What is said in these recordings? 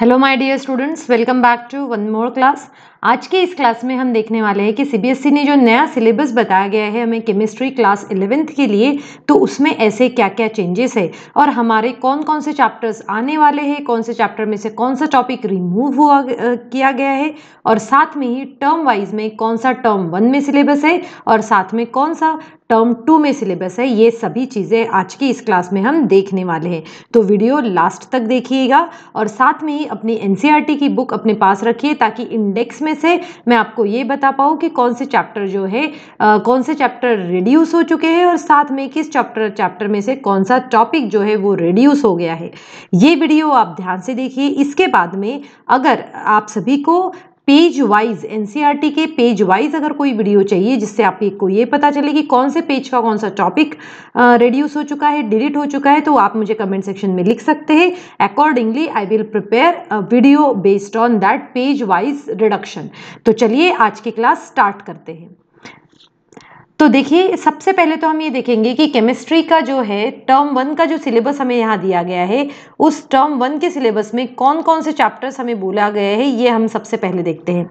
Hello my dear students welcome back to one more class आज के इस class में हम देखने वाले हैं कि सीबीएसई e ने जो नया सिलेबस बताया गया है हमें केमिस्ट्री क्लास इलेवेंथ के लिए तो उसमें ऐसे क्या क्या चेंजेस है और हमारे कौन कौन से चैप्टर्स आने वाले हैं कौन से चैप्टर में से कौन सा टॉपिक रिमूव हुआ किया गया है और साथ में ही टर्म वाइज में कौन सा टर्म वन में सिलेबस है और साथ में कौन सा टर्म टू में सिलेबस है ये सभी चीज़ें आज की इस क्लास में हम देखने वाले हैं तो वीडियो लास्ट तक देखिएगा और साथ में ही अपनी एन e की बुक अपने पास रखिए ताकि इंडेक्स में से मैं आपको ये बता पाऊँ कि कौन से चैप्टर जो है आ, कौन से चैप्टर रिड्यूस हो चुके हैं और साथ में किस चैप्टर चैप्टर में से कौन सा टॉपिक जो है वो रिड्यूस हो गया है ये वीडियो आप ध्यान से देखिए इसके बाद में अगर आप सभी को पेज वाइज एनसीईआरटी e के पेज वाइज अगर कोई वीडियो चाहिए जिससे आपको ये पता चले कि कौन से पेज का कौन सा टॉपिक रेड्यूस हो चुका है डिलीट हो चुका है तो आप मुझे कमेंट सेक्शन में लिख सकते हैं accordingly I will prepare video based on that page wise reduction तो चलिए आज की क्लास स्टार्ट करते हैं तो देखिए सबसे पहले तो हम ये देखेंगे कि केमिस्ट्री का जो है टर्म वन का जो सिलेबस हमें यहाँ दिया गया है उस टर्म वन के सिलेबस में कौन कौन से चैप्टर्स हमें बोला गया है ये हम सबसे पहले देखते हैं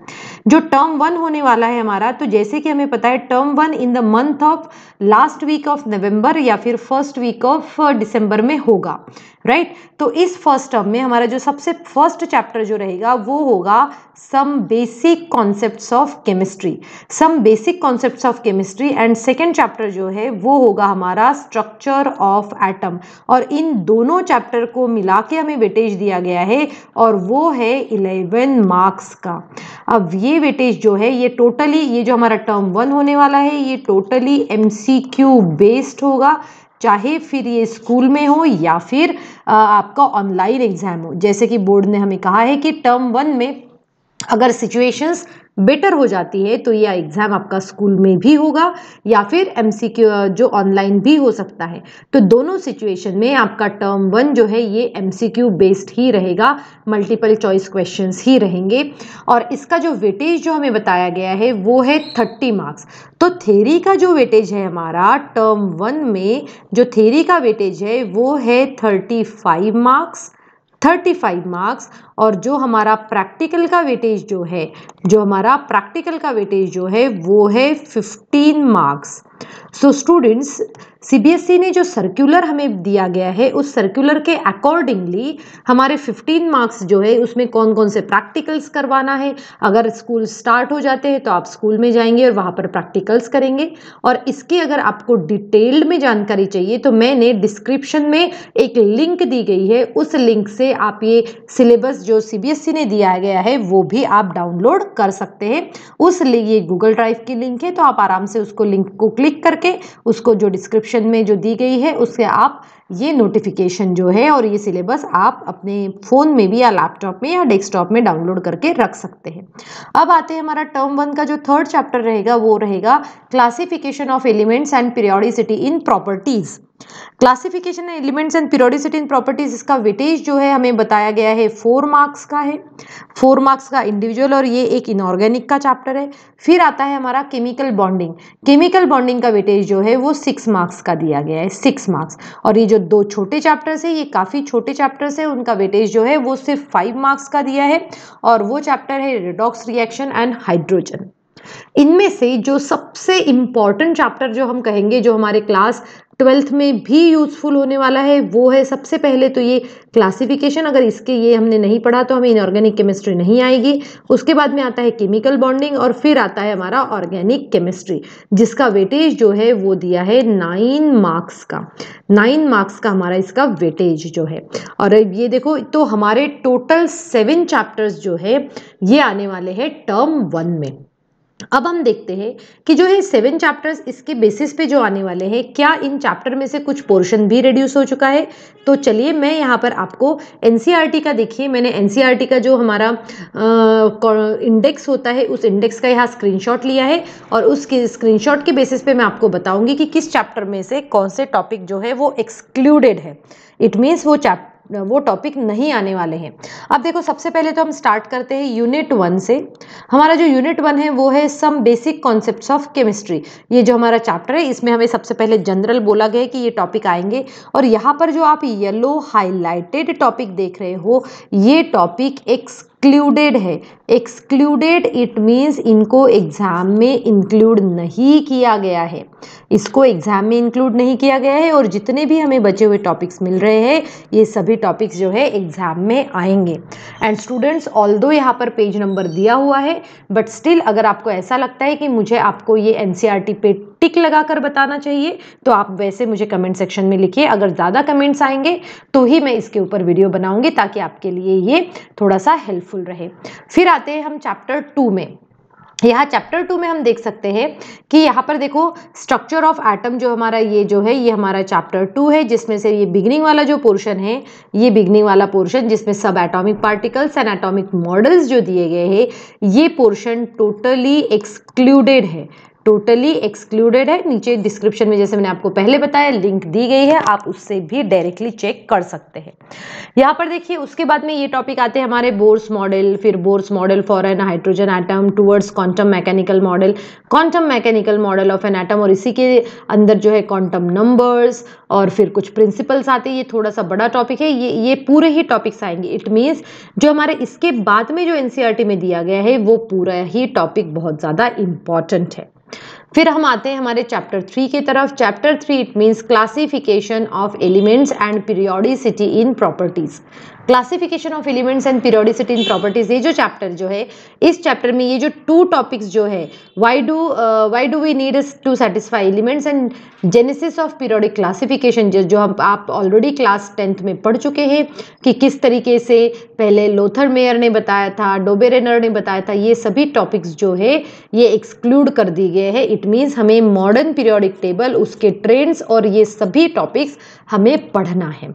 जो टर्म वन होने वाला है हमारा तो जैसे कि हमें पता है term one in the month of last week of November या फिर फर्स्ट वीक ऑफ डिसम्बर में होगा राइट right? तो इस फर्स्ट टर्म में हमारा जो सबसे फर्स्ट चैप्टर जो रहेगा वो होगा some basic concepts of chemistry some basic concepts of chemistry and second chapter जो है वो होगा हमारा स्ट्रक्चर ऑफ एटम और इन दोनों चैप्टर को मिला के हमें वेटेज दिया गया है और वो है इलेवन मार्क्स का अब ये वेटेज जो है ये टोटली ये जो हमारा टर्म वन होने वाला है ये टोटली एम बेस्ड होगा चाहे फिर ये स्कूल में हो या फिर आपका ऑनलाइन एग्ज़ाम हो जैसे कि बोर्ड ने हमें कहा है कि टर्म वन में अगर सिचुएशंस बेटर हो जाती है तो यह एग्ज़ाम आपका स्कूल में भी होगा या फिर एम जो ऑनलाइन भी हो सकता है तो दोनों सिचुएशन में आपका टर्म वन जो है ये एम बेस्ड ही रहेगा मल्टीपल चॉइस क्वेश्चन ही रहेंगे और इसका जो वेटेज जो हमें बताया गया है वो है थर्टी मार्क्स तो थेरी का जो वेटेज है हमारा टर्म वन में जो थेरी का वेटेज है वो है thirty five marks thirty five marks और जो हमारा प्रैक्टिकल का वेटेज जो है जो हमारा प्रैक्टिकल का वेटेज जो है वो है fifteen marks so students CBSE ने जो सर्कुलर हमें दिया गया है उस सर्कुलर के अकॉर्डिंगली हमारे 15 मार्क्स जो है उसमें कौन कौन से प्रैक्टिकल्स करवाना है अगर स्कूल स्टार्ट हो जाते हैं तो आप स्कूल में जाएंगे और वहाँ पर प्रैक्टिकल्स करेंगे और इसकी अगर आपको डिटेल्ड में जानकारी चाहिए तो मैंने डिस्क्रिप्शन में एक लिंक दी गई है उस लिंक से आप ये सिलेबस जो सी e ने दिया गया है वो भी आप डाउनलोड कर सकते हैं उस ये गूगल ड्राइव की लिंक है तो आप आराम से उसको लिंक को क्लिक क्लिक करके उसको जो डिस्क्रिप्शन में जो दी गई है उससे आप ये नोटिफिकेशन जो है और ये सिलेबस आप अपने फ़ोन में भी या लैपटॉप में या डेस्कटॉप में डाउनलोड करके रख सकते हैं अब आते हैं हमारा टर्म वन का जो थर्ड चैप्टर रहेगा वो रहेगा classification of elements and periodicity in properties classification elements and periodicity in properties इसका वेटेज जो है हमें बताया गया है फोर मार्क्स का है फोर मार्क्स का इंडिविजुअल और ये एक इनऑर्गेनिक का चैप्टर है फिर आता है हमारा केमिकल बॉन्डिंग केमिकल बॉन्डिंग का वेटेज जो है वो सिक्स मार्क्स का दिया गया है सिक्स मार्क्स और ये जो दो छोटे चैप्टर्स है ये काफ़ी छोटे चैप्टर्स है उनका वेटेज जो है वो सिर्फ फाइव मार्क्स का दिया है और वो चैप्टर है रिडॉक्स रिएक्शन एंड हाइड्रोजन इनमें से जो सबसे इंपॉर्टेंट चैप्टर जो हम कहेंगे जो हमारे क्लास ट्वेल्थ में भी यूज़फुल होने वाला है वो है सबसे पहले तो ये क्लासिफिकेशन अगर इसके ये हमने नहीं पढ़ा तो हमें इनऑर्गेनिक केमिस्ट्री नहीं आएगी उसके बाद में आता है केमिकल बॉन्डिंग और फिर आता है हमारा ऑर्गेनिक केमिस्ट्री जिसका वेटेज जो है वो दिया है नाइन मार्क्स का नाइन मार्क्स का हमारा इसका वेटेज जो है और ये देखो तो हमारे टोटल सेवन चैप्टर्स जो है ये आने वाले हैं टर्म वन में अब हम देखते हैं कि जो है सेवन चैप्टर्स इसके बेसिस पे जो आने वाले हैं क्या इन चैप्टर में से कुछ पोर्शन भी रिड्यूस हो चुका है तो चलिए मैं यहाँ पर आपको एन e का देखिए मैंने एन e का जो हमारा इंडेक्स होता है उस इंडेक्स का यहाँ स्क्रीनशॉट लिया है और उसके स्क्रीनशॉट के बेसिस पे मैं आपको बताऊँगी कि किस चैप्टर में से कौन से टॉपिक जो है वो एक्सक्लूडेड है इट मीन्स वो चैप वो टॉपिक नहीं आने वाले हैं अब देखो सबसे पहले तो हम स्टार्ट करते हैं यूनिट वन से हमारा जो यूनिट वन है वो है some basic concept of chemistry ये जो हमारा चैप्टर है इसमें हमें सबसे पहले जनरल बोला गया कि ये टॉपिक आएंगे और यहाँ पर जो आप येलो हाईलाइटेड टॉपिक देख रहे हो ये टॉपिक एक एक्सक्लूडेड है एक्सक्लूडेड इट मीन्स इनको एग्ज़ाम में इंक्लूड नहीं किया गया है इसको एग्ज़ाम में इंक्लूड नहीं किया गया है और जितने भी हमें बचे हुए टॉपिक्स मिल रहे हैं ये सभी टॉपिक्स जो है एग्ज़ाम में आएंगे एंड स्टूडेंट्स ऑल दो यहाँ पर पेज नंबर दिया हुआ है बट स्टिल अगर आपको ऐसा लगता है कि मुझे आपको ये एन सी आर टी पे टिक लगा कर बताना चाहिए तो आप वैसे मुझे कमेंट सेक्शन में लिखिए अगर ज़्यादा कमेंट्स आएंगे तो ही मैं इसके ऊपर वीडियो बनाऊंगी ताकि आपके लिए ये थोड़ा सा हेल्पफुल रहे फिर आते हैं हम चैप्टर टू में यहाँ चैप्टर टू में हम देख सकते हैं कि यहाँ पर देखो स्ट्रक्चर ऑफ एटम जो हमारा ये जो है ये हमारा चैप्टर टू है जिसमें से ये बिगनिंग वाला जो पोर्शन है ये बिगनिंग वाला पोर्शन जिसमें सब atomic particles and atomic models जो दिए गए हैं ये पोर्शन टोटली एक्सक्लूडेड है टोटली एक्सक्लूडेड है नीचे डिस्क्रिप्शन में जैसे मैंने आपको पहले बताया लिंक दी गई है आप उससे भी डायरेक्टली चेक कर सकते हैं यहाँ पर देखिए उसके बाद में ये टॉपिक आते हैं हमारे बोर्स मॉडल फिर Bohr's model for an hydrogen atom towards quantum mechanical model quantum mechanical model of an atom और इसी के अंदर जो है क्वांटम नंबर्स और फिर कुछ प्रिंसिपल्स आते हैं ये थोड़ा सा बड़ा टॉपिक है ये ये पूरे ही टॉपिक्स आएंगे इट मीन्स जो हमारे इसके बाद में जो एन में दिया गया है वो पूरा ही टॉपिक बहुत ज़्यादा इम्पॉर्टेंट है फिर हम आते हैं हमारे चैप्टर थ्री की तरफ chapter three it means classification of elements and periodicity in properties classification of elements and periodicity in properties ये जो चैप्टर जो है इस चैप्टर में ये जो टू टॉपिक्स जो है why do why do we need to satisfy elements and genesis of periodic classification जो हम आप ऑलरेडी क्लास टेंथ में पढ़ चुके हैं कि किस तरीके से पहले लोथर मेयर ने बताया था डोबेरेनर ने बताया था ये सभी टॉपिक्स जो है ये एक्सक्लूड कर दिए गए हैं इट मीन्स हमें मॉडर्न पीरियोडिक टेबल उसके ट्रेंड्स और ये सभी टॉपिक्स हमें पढ़ना है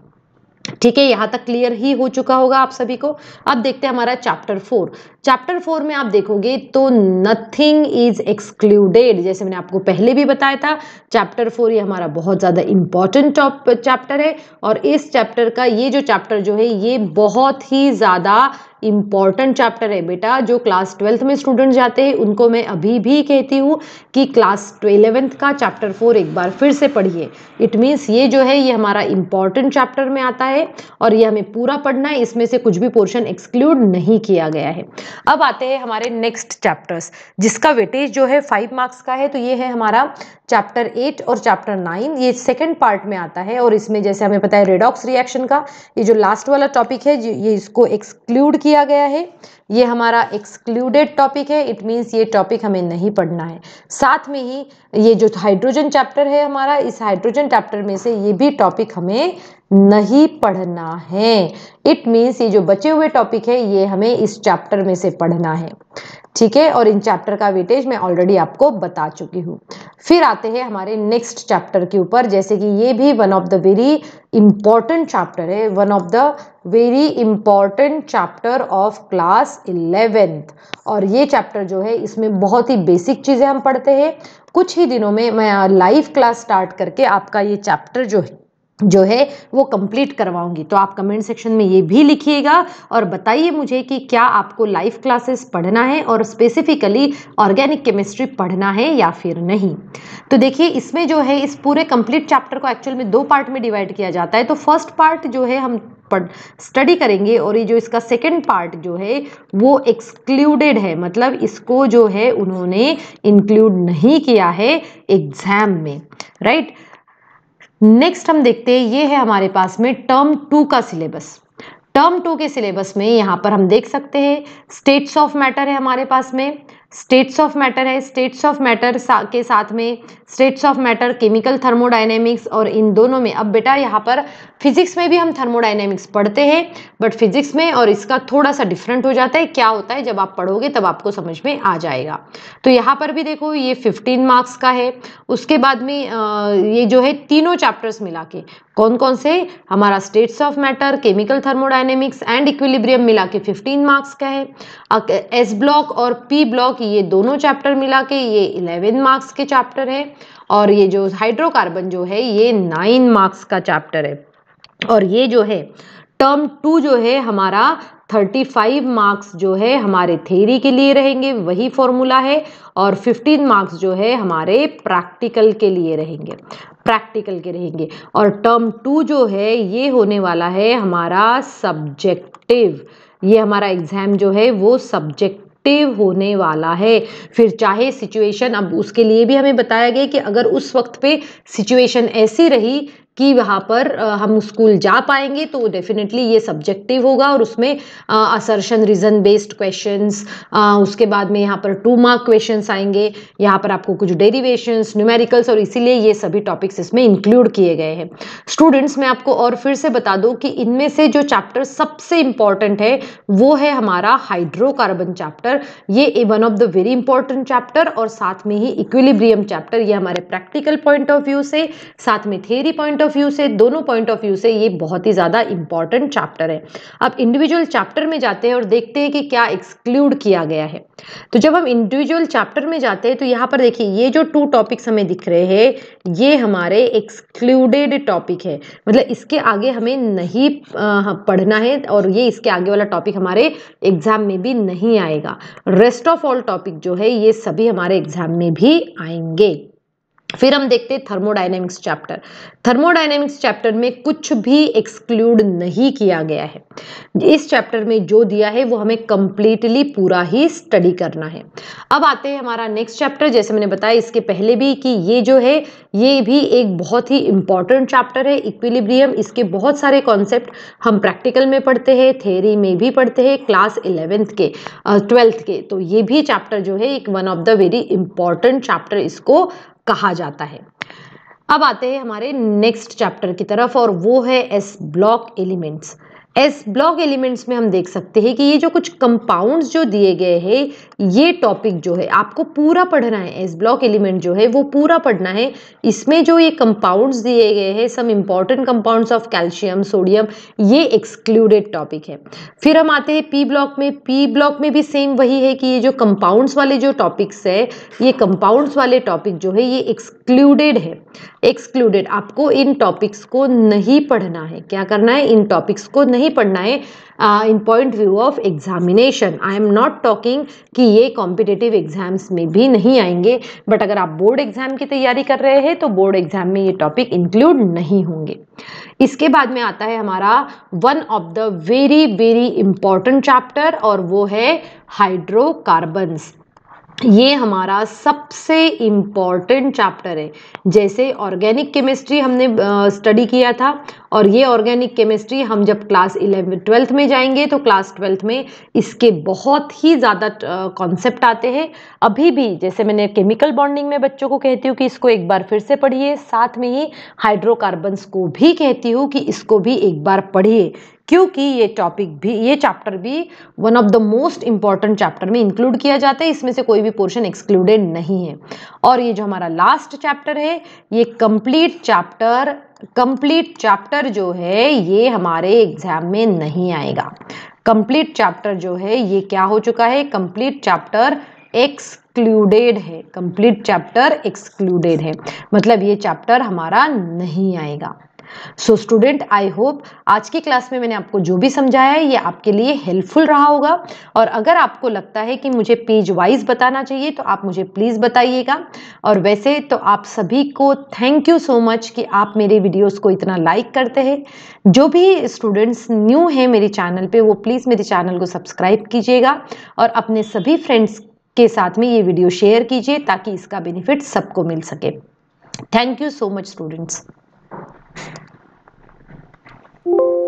ठीक है यहाँ तक क्लियर ही हो चुका होगा आप सभी को अब देखते हैं हमारा चैप्टर फोर चैप्टर फोर में आप देखोगे तो नथिंग इज एक्सक्लूडेड जैसे मैंने आपको पहले भी बताया था चैप्टर फोर ये हमारा बहुत ज़्यादा इंपॉर्टेंट चैप्टर है और इस चैप्टर का ये जो चैप्टर जो है ये बहुत ही ज़्यादा इम्पॉर्टेंट चैप्टर है बेटा जो क्लास ट्वेल्थ में स्टूडेंट जाते हैं उनको मैं अभी भी कहती हूँ कि क्लास ट्वेलेवेंथ का चैप्टर फोर एक बार फिर से पढ़िए इट मीन्स ये जो है ये हमारा इम्पॉर्टेंट चैप्टर में आता है और ये हमें पूरा पढ़ना है इसमें से कुछ भी पोर्शन एक्सक्लूड नहीं किया गया है अब आते हैं हमारे नेक्स्ट चैप्टर्स जिसका वेटेज जो है फाइव मार्क्स का है तो ये है हमारा चैप्टर एट और चैप्टर नाइन ये सेकेंड पार्ट में आता है और इसमें जैसे हमें पता है रेडॉक्स रिएक्शन का ये जो लास्ट वाला टॉपिक है ये इसको एक्सक्लूड किया किया गया है ये हमारा एक्सक्लूडेड टॉपिक है इट मीन्स ये टॉपिक हमें नहीं पढ़ना है साथ में ही ये जो हाइड्रोजन चैप्टर है हमारा इस हाइड्रोजन चैप्टर में से ये भी टॉपिक हमें नहीं पढ़ना है इट मीन्स ये जो बचे हुए टॉपिक है ये हमें इस चैप्टर में से पढ़ना है ठीक है और इन चैप्टर का वेटेज मैं ऑलरेडी आपको बता चुकी हूँ फिर आते हैं हमारे नेक्स्ट चैप्टर के ऊपर जैसे कि ये भी one of the very important chapter है one of the very important chapter of class eleventh और ये चैप्टर जो है इसमें बहुत ही बेसिक चीज़ें हम पढ़ते हैं कुछ ही दिनों में मैं लाइव क्लास स्टार्ट करके आपका ये चैप्टर जो है जो है वो कंप्लीट करवाऊंगी तो आप कमेंट सेक्शन में ये भी लिखिएगा और बताइए मुझे कि क्या आपको लाइव क्लासेस पढ़ना है और स्पेसिफिकली ऑर्गेनिक केमिस्ट्री पढ़ना है या फिर नहीं तो देखिए इसमें जो है इस पूरे कंप्लीट चैप्टर को एक्चुअल में दो पार्ट में डिवाइड किया जाता है तो फर्स्ट पार्ट जो है हम पढ़ स्टडी करेंगे और ये जो इसका सेकेंड पार्ट जो है वो एक्सक्लूडेड है मतलब इसको जो है उन्होंने इंक्लूड नहीं किया है एग्ज़ाम में राइट right? नेक्स्ट हम देखते हैं ये है हमारे पास में टर्म टू का सिलेबस टर्म टू के सिलेबस में यहाँ पर हम देख सकते हैं स्टेट्स ऑफ मैटर है हमारे पास में स्टेट्स ऑफ मैटर है स्टेट्स ऑफ मैटर के साथ में states of matter chemical thermodynamics और इन दोनों में अब बेटा यहाँ पर फिजिक्स में भी हम थर्मोडाइनेमिक्स पढ़ते हैं बट फिजिक्स में और इसका थोड़ा सा डिफरेंट हो जाता है क्या होता है जब आप पढ़ोगे तब आपको समझ में आ जाएगा तो यहाँ पर भी देखो ये फिफ्टीन मार्क्स का है उसके बाद में ये जो है तीनों चैप्टर्स मिला के कौन कौन से हमारा states of matter chemical thermodynamics and equilibrium मिला के फिफ्टीन मार्क्स का है एस ब्लॉक और पी ब्लॉक कि ये दोनों चैप्टर मिला के ये इलेवन मार्क्स के चैप्टर है और ये जो हाइड्रोकार्बन जो है ये नाइन मार्क्स का चैप्टर है और ये जो है टर्म टू जो है हमारा फाइव मार्क्स जो है हमारे थेरी के लिए रहेंगे वही फॉर्मूला है और फिफ्टीन मार्क्स जो है हमारे प्रैक्टिकल के लिए रहेंगे प्रैक्टिकल के रहेंगे और टर्म टू जो है ये होने वाला है हमारा सब्जेक्टिव ये हमारा एग्ज़ाम जो है वो सब्जेक्ट एक्टिव होने वाला है फिर चाहे सिचुएशन अब उसके लिए भी हमें बताया गया कि अगर उस वक्त पे सिचुएशन ऐसी रही कि वहाँ पर हम स्कूल जा पाएंगे तो डेफिनेटली ये सब्जेक्टिव होगा और उसमें असर्शन रीज़न बेस्ड क्वेश्चंस उसके बाद में यहाँ पर टू मार्क क्वेश्चंस आएंगे यहाँ पर आपको कुछ डेरिवेशंस न्यूमेरिकल्स और इसीलिए ये सभी टॉपिक्स इसमें इंक्लूड किए गए हैं स्टूडेंट्स मैं आपको और फिर से बता दूँ कि इनमें से जो चैप्टर सबसे इम्पॉर्टेंट है वो है हमारा हाइड्रोकार्बन चैप्टर ये one of the very important chapter और साथ में ही इक्विलिब्रियम चैप्टर ये हमारे प्रैक्टिकल पॉइंट ऑफ व्यू से साथ में theory point of of view से दोनों पॉइंट ऑफ व्यू से ये बहुत ही ज़्यादा इंपॉर्टेंट चैप्टर है अब इंडिविजुअल चैप्टर में जाते हैं और देखते हैं कि क्या एक्सक्लूड किया गया है तो जब हम इंडिविजुअल चैप्टर में जाते हैं तो यहाँ पर देखिए ये जो टू टॉपिक्स हमें दिख रहे हैं ये हमारे एक्सक्लूडेड टॉपिक है मतलब इसके आगे हमें नहीं हाँ, पढ़ना है और ये इसके आगे वाला टॉपिक हमारे एग्जाम में भी नहीं आएगा रेस्ट ऑफ ऑल टॉपिक जो है ये सभी हमारे एग्जाम में भी आएंगे फिर हम देखते हैं थर्मोडाइनेमिक्स चैप्टर थर्मोडाइनेमिक्स चैप्टर में कुछ भी एक्सक्लूड नहीं किया गया है इस चैप्टर में जो दिया है वो हमें कंप्लीटली पूरा ही स्टडी करना है अब आते हैं हमारा नेक्स्ट चैप्टर जैसे मैंने बताया इसके पहले भी कि ये जो है ये भी एक बहुत ही इंपॉर्टेंट चैप्टर है इक्विलिब्रियम इसके बहुत सारे कॉन्सेप्ट हम प्रैक्टिकल में पढ़ते हैं थेरी में भी पढ़ते हैं क्लास इलेवेंथ के ट्वेल्थ uh, के तो ये भी चैप्टर जो है एक one of the very important chapter इसको कहा जाता है अब आते हैं हमारे नेक्स्ट चैप्टर की तरफ और वो है S block elements S block elements में हम देख सकते हैं कि ये जो कुछ कंपाउंड्स जो दिए गए हैं ये टॉपिक जो है आपको पूरा पढ़ना है एस ब्लॉक एलिमेंट जो है वो पूरा पढ़ना है इसमें जो ये कंपाउंड्स दिए गए हैं some important compounds of calcium sodium ये एक्सक्लूडेड टॉपिक है फिर हम आते हैं पी ब्लॉक में पी ब्लॉक में भी सेम वही है कि ये जो कंपाउंड्स वाले जो टॉपिक्स है ये कंपाउंड्स वाले टॉपिक जो है ये एक्सक्लूडेड है एक्सक्लूडेड आपको इन टॉपिक्स को नहीं पढ़ना है क्या करना है इन टॉपिक्स को नहीं पढ़ना है in point view of examination I am not talking कि ये कॉम्पिटेटिव एग्जाम्स में भी नहीं आएंगे बट अगर आप बोर्ड एग्जाम की तैयारी कर रहे हैं तो बोर्ड एग्जाम में ये टॉपिक इंक्लूड नहीं होंगे इसके बाद में आता है हमारा one of the very very important chapter और वो है हाइड्रोकार्बन्स ये हमारा सबसे इम्पॉर्टेंट चैप्टर है जैसे ऑर्गेनिक केमिस्ट्री हमने स्टडी किया था और ये ऑर्गेनिक केमिस्ट्री हम जब क्लास इलेवन ट्वेल्थ में जाएंगे तो क्लास ट्वेल्थ में इसके बहुत ही ज़्यादा कॉन्सेप्ट आते हैं अभी भी जैसे मैंने केमिकल बॉन्डिंग में बच्चों को कहती हूँ कि इसको एक बार फिर से पढ़िए साथ में ही हाइड्रोकार्बन्स को भी कहती हूँ कि इसको भी एक बार पढ़िए क्योंकि ये टॉपिक भी ये चैप्टर भी one of the most important chapter में इंक्लूड किया जाता है इसमें से कोई भी पोर्शन एक्सक्लूडेड नहीं है और ये जो हमारा लास्ट चैप्टर है ये कंप्लीट चैप्टर कंप्लीट चैप्टर जो है ये हमारे एग्जाम में नहीं आएगा कंप्लीट चैप्टर जो है ये क्या हो चुका है कंप्लीट चैप्टर एक्सक्लूडेड है कंप्लीट चैप्टर एक्सक्लूडेड है मतलब ये चैप्टर हमारा नहीं आएगा सो स्टूडेंट आई होप आज की क्लास में मैंने आपको जो भी समझाया है ये आपके लिए हेल्पफुल रहा होगा और अगर आपको लगता है कि मुझे पेज वाइज बताना चाहिए तो आप मुझे प्लीज़ बताइएगा और वैसे तो आप सभी को थैंक यू सो मच कि आप मेरे वीडियोस को इतना लाइक करते हैं जो भी स्टूडेंट्स न्यू हैं मेरे चैनल पर वो प्लीज़ मेरे चैनल को सब्सक्राइब कीजिएगा और अपने सभी फ्रेंड्स के साथ में ये वीडियो शेयर कीजिए ताकि इसका बेनिफिट सबको मिल सके thank you so much students Thank you.